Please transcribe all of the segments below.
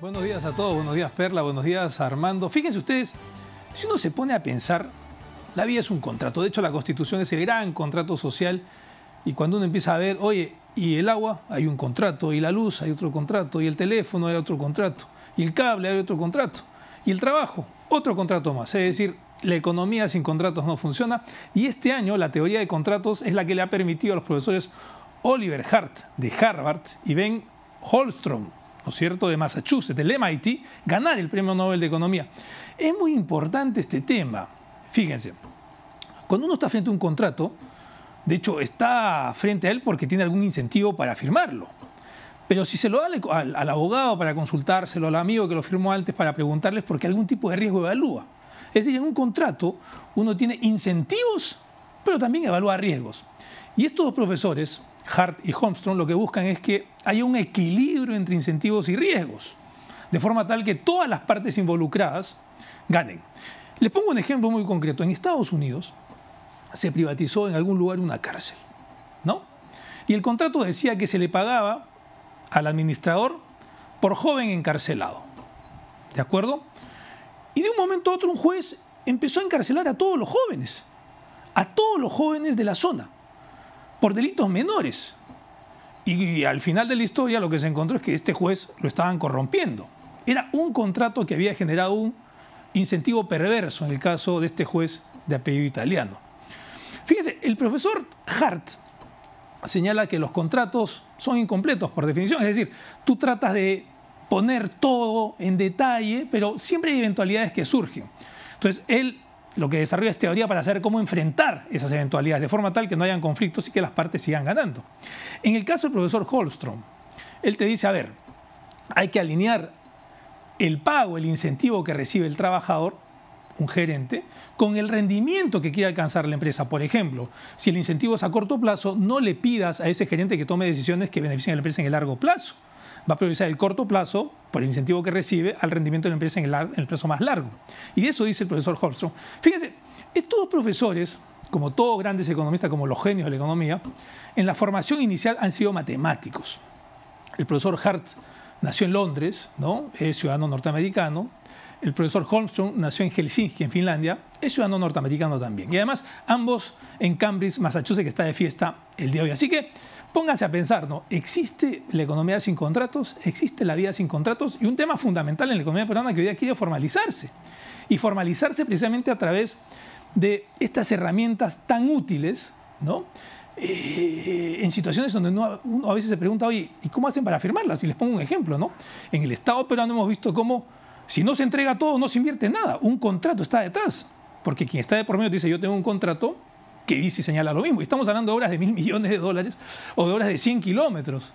Buenos días a todos, buenos días Perla, buenos días Armando. Fíjense ustedes, si uno se pone a pensar, la vida es un contrato. De hecho, la Constitución es el gran contrato social. Y cuando uno empieza a ver, oye, y el agua, hay un contrato, y la luz, hay otro contrato, y el teléfono, hay otro contrato, y el cable, hay otro contrato, y el trabajo, otro contrato más. Es decir, la economía sin contratos no funciona. Y este año la teoría de contratos es la que le ha permitido a los profesores Oliver Hart de Harvard y Ben Holstrom, ¿no es cierto?, de Massachusetts, del MIT, ganar el Premio Nobel de Economía. Es muy importante este tema. Fíjense, cuando uno está frente a un contrato, de hecho está frente a él porque tiene algún incentivo para firmarlo. Pero si se lo da al, abogado para consultárselo, al amigo que lo firmó antes para preguntarles, porque algún tipo de riesgo evalúa. Es decir, en un contrato uno tiene incentivos, pero también evalúa riesgos. Y estos dos profesores, Hart y Holmstrom lo que buscan es que haya un equilibrio entre incentivos y riesgos, de forma tal que todas las partes involucradas ganen. Les pongo un ejemplo muy concreto. En Estados Unidos se privatizó en algún lugar una cárcel, ¿no? Y el contrato decía que se le pagaba al administrador por joven encarcelado, ¿de acuerdo? Y de un momento a otro un juez empezó a encarcelar a todos los jóvenes, a todos los jóvenes de la zona por delitos menores. Y, al final de la historia lo que se encontró es que este juez lo estaban corrompiendo. Era un contrato que había generado un incentivo perverso en el caso de este juez de apellido italiano. Fíjense, el profesor Hart señala que los contratos son incompletos por definición, es decir, tú tratas de poner todo en detalle, pero siempre hay eventualidades que surgen. Entonces, él lo que desarrolla es teoría para saber cómo enfrentar esas eventualidades de forma tal que no hayan conflictos y que las partes sigan ganando. En el caso del profesor Holstrom, él te dice, a ver, hay que alinear el pago, el incentivo que recibe el trabajador, un gerente, con el rendimiento que quiere alcanzar la empresa. Por ejemplo, si el incentivo es a corto plazo, no le pidas a ese gerente que tome decisiones que beneficien a la empresa en el largo plazo va a priorizar el corto plazo por el incentivo que recibe al rendimiento de la empresa en el, plazo más largo. Y eso dice el profesor Holson. Fíjense, estos dos profesores, como todos grandes economistas, como los genios de la economía, en la formación inicial han sido matemáticos. El profesor Hartz, nació en Londres, ¿no? es ciudadano norteamericano. El profesor Holmström nació en Helsinki, en Finlandia, es ciudadano norteamericano también. Y además, ambos en Cambridge, Massachusetts, que está de fiesta el día de hoy. Así que pónganse a pensar, ¿no? ¿Existe la economía sin contratos? ¿Existe la vida sin contratos? Y un tema fundamental en la economía peruana que hoy día quiere formalizarse. Y formalizarse precisamente a través de estas herramientas tan útiles, ¿no? Eh, en situaciones donde uno, a veces se pregunta, oye, ¿y cómo hacen para firmarlas? Y les pongo un ejemplo, ¿no? En el Estado peruano hemos visto cómo, si no se entrega todo, no se invierte nada. Un contrato está detrás. Porque quien está de por medio dice, yo tengo un contrato que dice y señala lo mismo. Y estamos hablando de obras de mil millones de dólares o de obras de 100 kilómetros.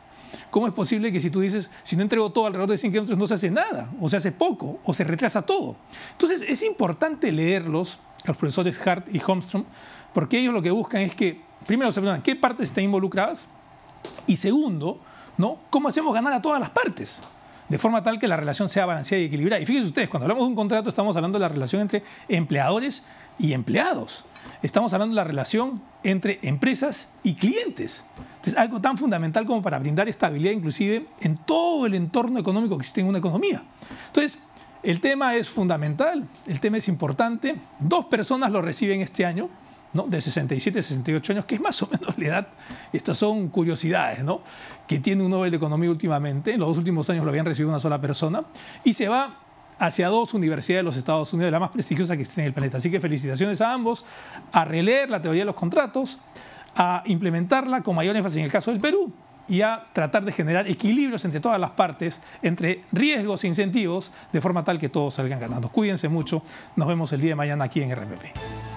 ¿Cómo es posible que si tú dices, si no entrego todo alrededor de 100 kilómetros, no se hace nada, o se hace poco, o se retrasa todo? Entonces, es importante leerlos, los profesores Hart y Holmstrom, porque ellos lo que buscan es que primero se qué partes están involucradas y segundo, ¿no? ¿Cómo hacemos ganar a todas las partes? De forma tal que la relación sea balanceada y equilibrada. Y fíjense ustedes, cuando hablamos de un contrato estamos hablando de la relación entre empleadores y empleados. Estamos hablando de la relación entre empresas y clientes. Es algo tan fundamental como para brindar estabilidad inclusive en todo el entorno económico que existe en una economía. Entonces, el tema es fundamental, el tema es importante. Dos personas lo reciben este año, de 67, 68 años, que es más o menos la edad, estas son curiosidades, ¿no? que tiene un Nobel de Economía últimamente, en los dos últimos años lo habían recibido una sola persona, y se va hacia dos universidades de los Estados Unidos, la más prestigiosa que existe en el planeta. Así que felicitaciones a ambos, a releer la teoría de los contratos, a implementarla con mayor énfasis en el caso del Perú, y a tratar de generar equilibrios entre todas las partes, entre riesgos e incentivos, de forma tal que todos salgan ganando. Cuídense mucho, nos vemos el día de mañana aquí en RMP.